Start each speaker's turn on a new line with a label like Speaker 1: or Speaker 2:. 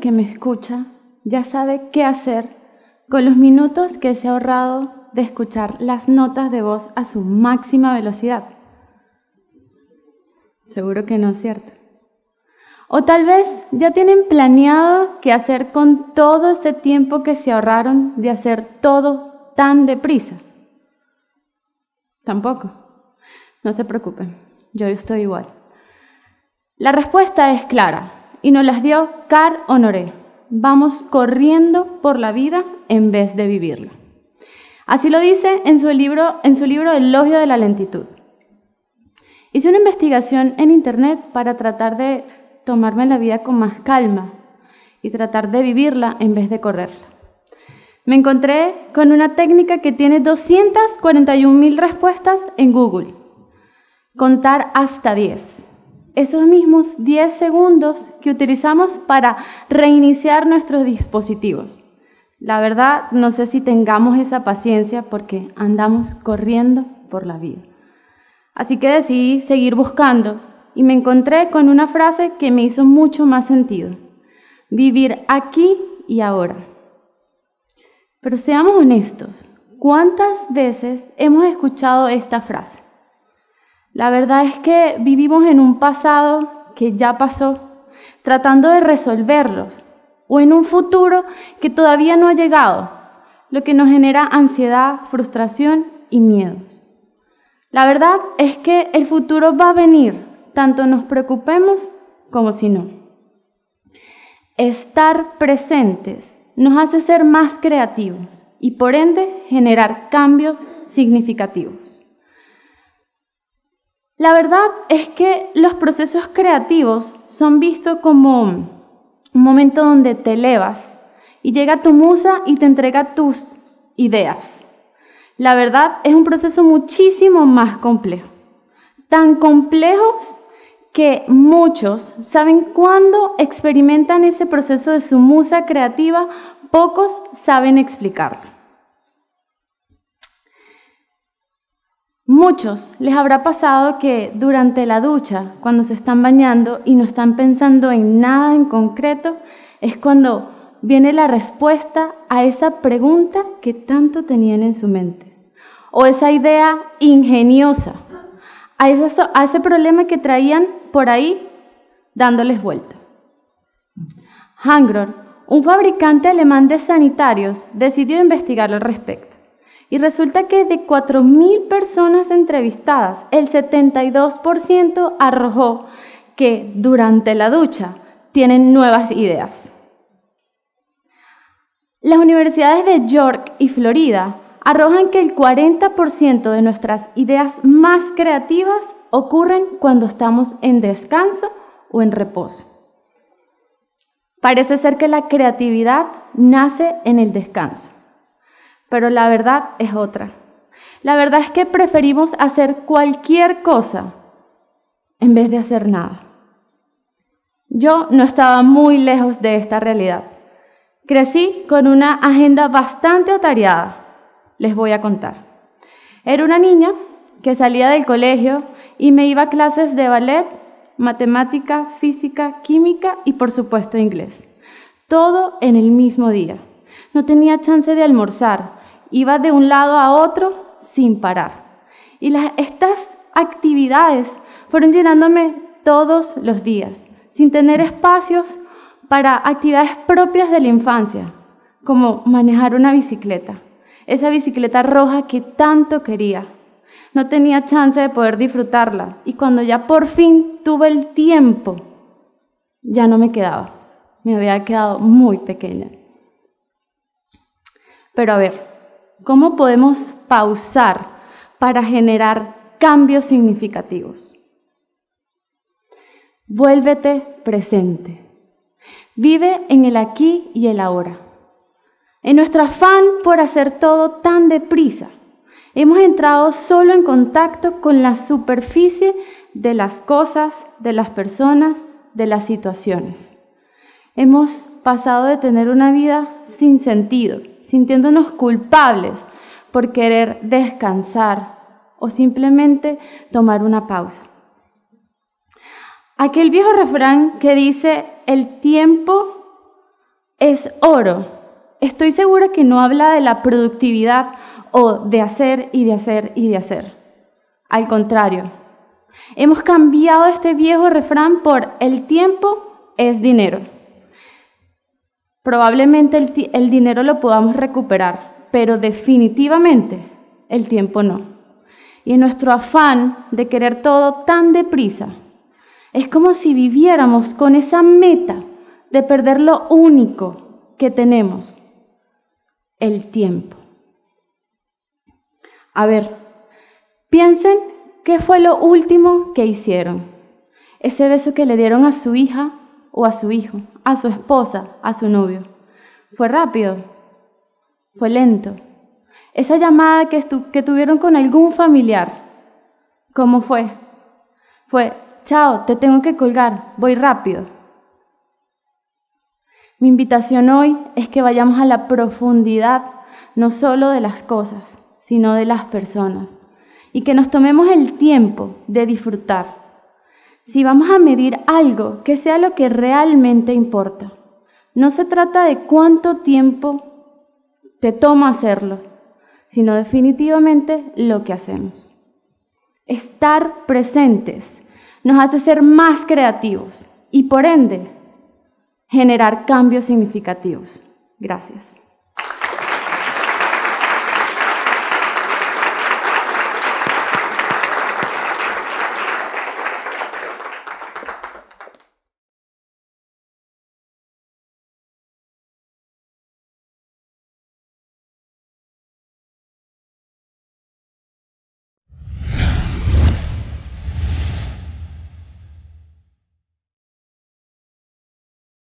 Speaker 1: que me escucha ya sabe qué hacer con los minutos que se ha ahorrado de escuchar las notas de voz a su máxima velocidad. Seguro que no es cierto. O tal vez ya tienen planeado qué hacer con todo ese tiempo que se ahorraron de hacer todo tan deprisa. Tampoco. No se preocupen, yo estoy igual. La respuesta es clara y nos las dio Car Honoré. Vamos corriendo por la vida en vez de vivirla. Así lo dice en su libro, en su libro Elogio de la lentitud. Hice una investigación en internet para tratar de tomarme la vida con más calma y tratar de vivirla en vez de correrla. Me encontré con una técnica que tiene 241.000 respuestas en Google. Contar hasta 10 esos mismos 10 segundos que utilizamos para reiniciar nuestros dispositivos. La verdad, no sé si tengamos esa paciencia porque andamos corriendo por la vida. Así que decidí seguir buscando y me encontré con una frase que me hizo mucho más sentido. Vivir aquí y ahora. Pero seamos honestos, ¿cuántas veces hemos escuchado esta frase? La verdad es que vivimos en un pasado que ya pasó, tratando de resolverlos, o en un futuro que todavía no ha llegado, lo que nos genera ansiedad, frustración y miedos. La verdad es que el futuro va a venir, tanto nos preocupemos como si no. Estar presentes nos hace ser más creativos y por ende generar cambios significativos. La verdad es que los procesos creativos son vistos como un momento donde te elevas y llega tu musa y te entrega tus ideas. La verdad es un proceso muchísimo más complejo, tan complejos que muchos saben cuándo experimentan ese proceso de su musa creativa, pocos saben explicarlo. Muchos les habrá pasado que durante la ducha, cuando se están bañando y no están pensando en nada en concreto, es cuando viene la respuesta a esa pregunta que tanto tenían en su mente, o esa idea ingeniosa, a, ese problema que traían por ahí dándoles vuelta. Hangror, un fabricante alemán de sanitarios, decidió investigar al respecto. Y resulta que de 4.000 personas entrevistadas, el 72% arrojó que durante la ducha tienen nuevas ideas. Las universidades de York y Florida arrojan que el 40% de nuestras ideas más creativas ocurren cuando estamos en descanso o en reposo. Parece ser que la creatividad nace en el descanso pero la verdad es otra. La verdad es que preferimos hacer cualquier cosa en vez de hacer nada. Yo no estaba muy lejos de esta realidad. Crecí con una agenda bastante atareada, les voy a contar. Era una niña que salía del colegio y me iba a clases de ballet, matemática, física, química y por supuesto inglés. Todo en el mismo día. No tenía chance de almorzar, Iba de un lado a otro sin parar. Y las, estas actividades fueron llenándome todos los días, sin tener espacios para actividades propias de la infancia, como manejar una bicicleta, esa bicicleta roja que tanto quería. No tenía chance de poder disfrutarla y cuando ya por fin tuve el tiempo, ya no me quedaba, me había quedado muy pequeña. Pero a ver, ¿Cómo podemos pausar para generar cambios significativos? Vuélvete presente. Vive en el aquí y el ahora. En nuestro afán por hacer todo tan deprisa, hemos entrado solo en contacto con la superficie de las cosas, de las personas, de las situaciones. Hemos pasado de tener una vida sin sentido sintiéndonos culpables por querer descansar o simplemente tomar una pausa. Aquel viejo refrán que dice, el tiempo es oro, estoy segura que no habla de la productividad o de hacer y de hacer y de hacer. Al contrario, hemos cambiado este viejo refrán por el tiempo es dinero. Probablemente el, dinero lo podamos recuperar, pero definitivamente el tiempo no. Y nuestro afán de querer todo tan deprisa, es como si viviéramos con esa meta de perder lo único que tenemos, el tiempo. A ver, piensen qué fue lo último que hicieron. Ese beso que le dieron a su hija o a su hijo, a su esposa, a su novio. Fue rápido, fue lento. Esa llamada que, que tuvieron con algún familiar, ¿cómo fue? Fue, chao, te tengo que colgar, voy rápido. Mi invitación hoy es que vayamos a la profundidad no solo de las cosas, sino de las personas, y que nos tomemos el tiempo de disfrutar si vamos a medir algo, que sea lo que realmente importa. No se trata de cuánto tiempo te toma hacerlo, sino definitivamente lo que hacemos. Estar presentes nos hace ser más creativos y por ende generar cambios significativos. Gracias.